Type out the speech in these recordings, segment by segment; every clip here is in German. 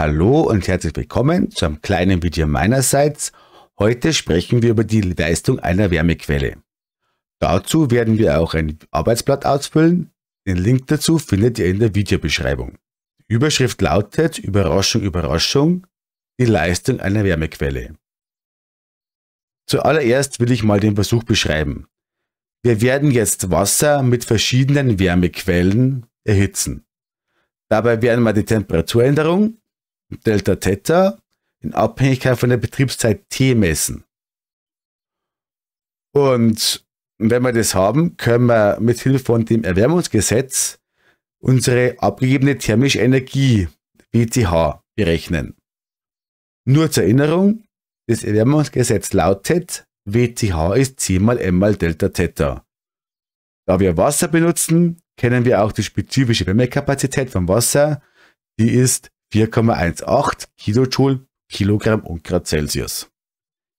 Hallo und herzlich willkommen zu einem kleinen Video meinerseits. Heute sprechen wir über die Leistung einer Wärmequelle. Dazu werden wir auch ein Arbeitsblatt ausfüllen. Den Link dazu findet ihr in der Videobeschreibung. Die Überschrift lautet Überraschung, Überraschung, die Leistung einer Wärmequelle. Zuallererst will ich mal den Versuch beschreiben. Wir werden jetzt Wasser mit verschiedenen Wärmequellen erhitzen. Dabei werden wir die Temperaturänderung, Delta Theta in Abhängigkeit von der Betriebszeit T messen. Und wenn wir das haben, können wir mit Hilfe von dem Erwärmungsgesetz unsere abgegebene thermische Energie, BTH, berechnen. Nur zur Erinnerung, das Erwärmungsgesetz lautet, WTH ist C mal M mal Delta Theta. Da wir Wasser benutzen, kennen wir auch die spezifische Wärmekapazität von Wasser, die ist 4,18 Kilojoule, Kilogramm und Grad Celsius.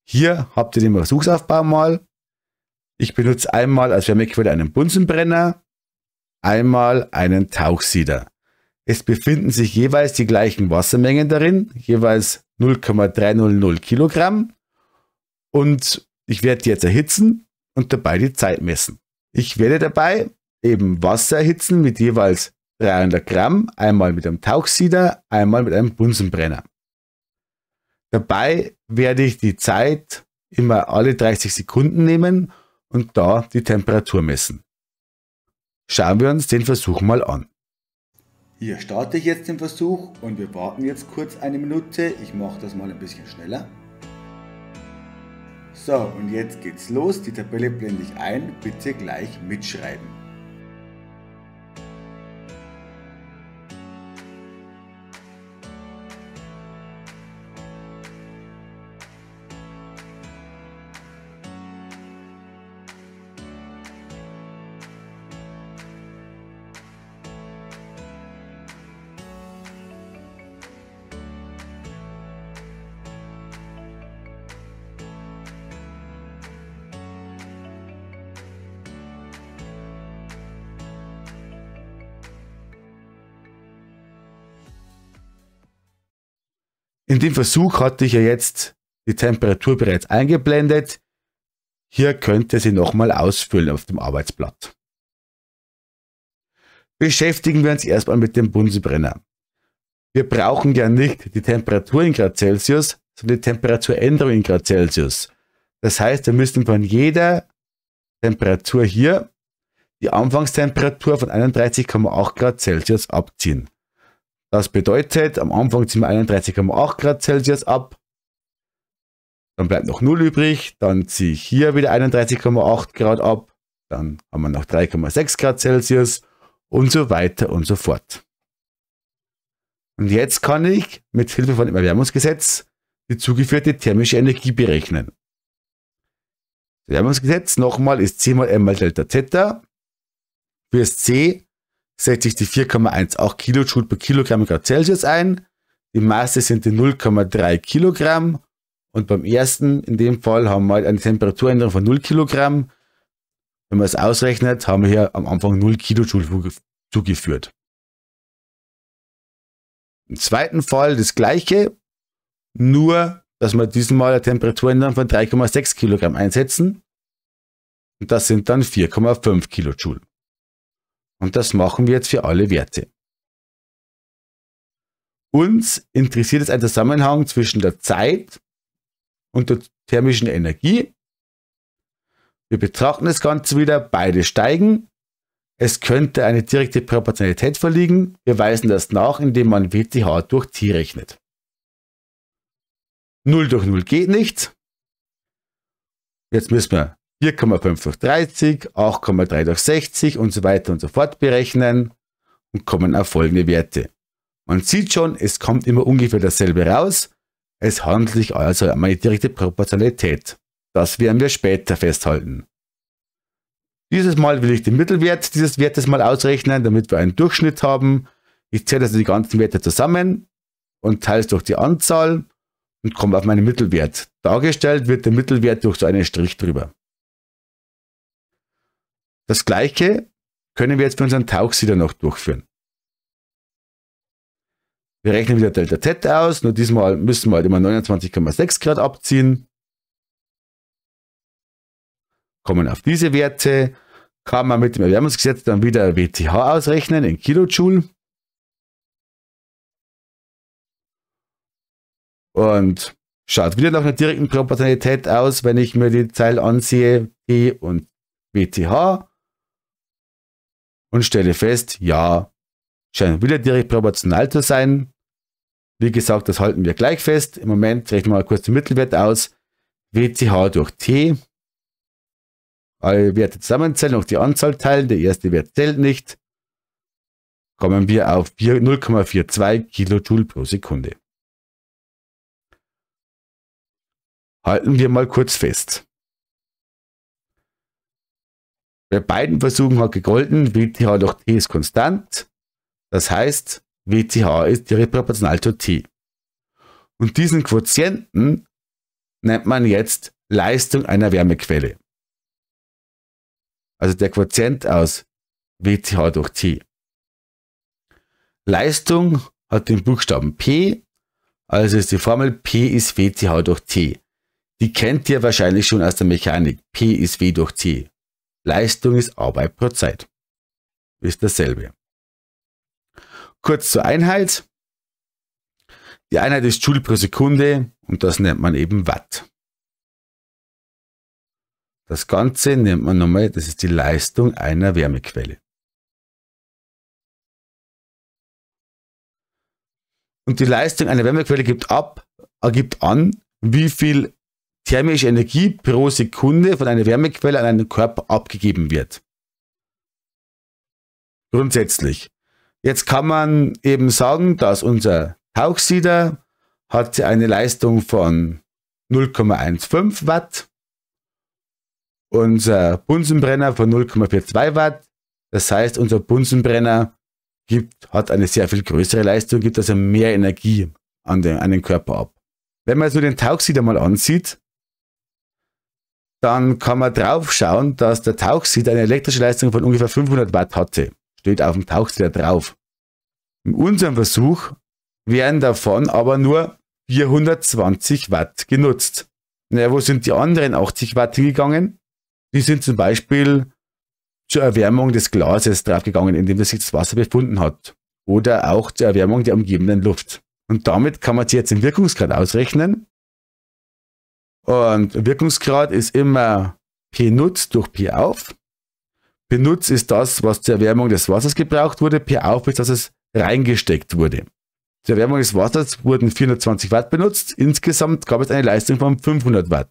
Hier habt ihr den Versuchsaufbau mal. Ich benutze einmal als Wärmequelle einen Bunsenbrenner, einmal einen Tauchsieder. Es befinden sich jeweils die gleichen Wassermengen darin, jeweils 0,300 Kilogramm. Und ich werde die jetzt erhitzen und dabei die Zeit messen. Ich werde dabei eben Wasser erhitzen mit jeweils 300 Gramm, einmal mit einem Tauchsieder, einmal mit einem Bunsenbrenner. Dabei werde ich die Zeit immer alle 30 Sekunden nehmen und da die Temperatur messen. Schauen wir uns den Versuch mal an. Hier starte ich jetzt den Versuch und wir warten jetzt kurz eine Minute. Ich mache das mal ein bisschen schneller. So, und jetzt geht's los. Die Tabelle blende ich ein. Bitte gleich mitschreiben. In dem Versuch hatte ich ja jetzt die Temperatur bereits eingeblendet. Hier könnte sie nochmal ausfüllen auf dem Arbeitsblatt. Beschäftigen wir uns erstmal mit dem Bunsenbrenner. Wir brauchen ja nicht die Temperatur in Grad Celsius, sondern die Temperaturänderung in Grad Celsius. Das heißt, wir müssen von jeder Temperatur hier die Anfangstemperatur von 31,8 Grad Celsius abziehen. Das bedeutet, am Anfang ziehen wir 31,8 Grad Celsius ab. Dann bleibt noch 0 übrig. Dann ziehe ich hier wieder 31,8 Grad ab. Dann haben wir noch 3,6 Grad Celsius und so weiter und so fort. Und jetzt kann ich mit Hilfe von dem Erwärmungsgesetz die zugeführte thermische Energie berechnen. Das Erwärmungsgesetz nochmal ist C mal M mal Delta Theta. Fürs C setze ich die 4,1 auch Kilojoule pro Kilogramm Grad Celsius ein. Die Masse sind die 0,3 Kilogramm. Und beim ersten, in dem Fall, haben wir halt eine Temperaturänderung von 0 Kilogramm. Wenn man es ausrechnet, haben wir hier am Anfang 0 Kilojoule zugeführt. Im zweiten Fall das gleiche, nur dass wir diesmal eine Temperaturänderung von 3,6 Kilogramm einsetzen. Und das sind dann 4,5 Kilojoule. Und das machen wir jetzt für alle Werte. Uns interessiert jetzt ein Zusammenhang zwischen der Zeit und der thermischen Energie. Wir betrachten das Ganze wieder, beide steigen. Es könnte eine direkte Proportionalität vorliegen. Wir weisen das nach, indem man WTH durch T rechnet. 0 durch 0 geht nicht. Jetzt müssen wir 4,5 durch 30, 8,3 durch 60 und so weiter und so fort berechnen und kommen auf folgende Werte. Man sieht schon, es kommt immer ungefähr dasselbe raus. Es handelt sich also um eine direkte Proportionalität. Das werden wir später festhalten. Dieses Mal will ich den Mittelwert dieses Wertes mal ausrechnen, damit wir einen Durchschnitt haben. Ich zähle also die ganzen Werte zusammen und teile es durch die Anzahl und komme auf meinen Mittelwert. Dargestellt wird der Mittelwert durch so einen Strich drüber. Das gleiche können wir jetzt für unseren Tauchsieder noch durchführen. Wir rechnen wieder Delta Z aus, nur diesmal müssen wir halt immer 29,6 Grad abziehen. Kommen auf diese Werte, kann man mit dem Erwärmungsgesetz dann wieder WTH ausrechnen in Kilojoule. Und schaut wieder nach einer direkten Proportionalität aus, wenn ich mir die Zeile ansehe, E und WTH und stelle fest, ja, scheint wieder direkt proportional zu sein. Wie gesagt, das halten wir gleich fest. Im Moment rechnen wir mal kurz den Mittelwert aus. WCH durch T. Alle Werte zusammenzählen, auch die Anzahl teilen. Der erste Wert zählt nicht. Kommen wir auf 0,42 Kilojoule pro Sekunde. Halten wir mal kurz fest. Bei beiden Versuchen hat gegolten, WTH durch T ist konstant. Das heißt, WTH ist direkt proportional zu T. Und diesen Quotienten nennt man jetzt Leistung einer Wärmequelle. Also der Quotient aus WTH durch T. Leistung hat den Buchstaben P, also ist die Formel P ist WTH durch T. Die kennt ihr wahrscheinlich schon aus der Mechanik. P ist W durch T. Leistung ist Arbeit pro Zeit. Ist dasselbe. Kurz zur Einheit. Die Einheit ist Joule pro Sekunde und das nennt man eben Watt. Das Ganze nennt man nochmal, das ist die Leistung einer Wärmequelle. Und die Leistung einer Wärmequelle gibt ab, ergibt an, wie viel thermische Energie pro Sekunde von einer Wärmequelle an einen Körper abgegeben wird. Grundsätzlich. Jetzt kann man eben sagen, dass unser Tauchsieder hat eine Leistung von 0,15 Watt, unser Bunsenbrenner von 0,42 Watt. Das heißt, unser Bunsenbrenner gibt, hat eine sehr viel größere Leistung, gibt also mehr Energie an den, an den Körper ab. Wenn man so den Tauchsieder mal ansieht, dann kann man drauf schauen, dass der Tauchsied eine elektrische Leistung von ungefähr 500 Watt hatte. Steht auf dem Tauchsied drauf. In unserem Versuch werden davon aber nur 420 Watt genutzt. Naja, wo sind die anderen 80 Watt hingegangen? Die sind zum Beispiel zur Erwärmung des Glases draufgegangen, in dem sich das Wasser befunden hat. Oder auch zur Erwärmung der umgebenden Luft. Und damit kann man sich jetzt den Wirkungsgrad ausrechnen und Wirkungsgrad ist immer P Nutz durch P auf. P Nutz ist das, was zur Erwärmung des Wassers gebraucht wurde. P auf ist, dass es reingesteckt wurde. Zur Erwärmung des Wassers wurden 420 Watt benutzt. Insgesamt gab es eine Leistung von 500 Watt.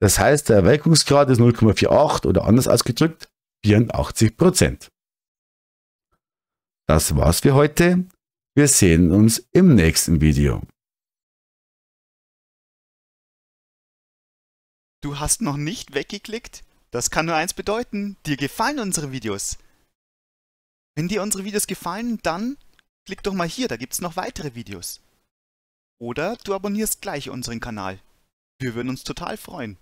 Das heißt, der Wirkungsgrad ist 0,48 oder anders ausgedrückt 84 Prozent. Das war's für heute. Wir sehen uns im nächsten Video. Du hast noch nicht weggeklickt? Das kann nur eins bedeuten, dir gefallen unsere Videos. Wenn dir unsere Videos gefallen, dann klick doch mal hier, da gibt es noch weitere Videos. Oder du abonnierst gleich unseren Kanal. Wir würden uns total freuen.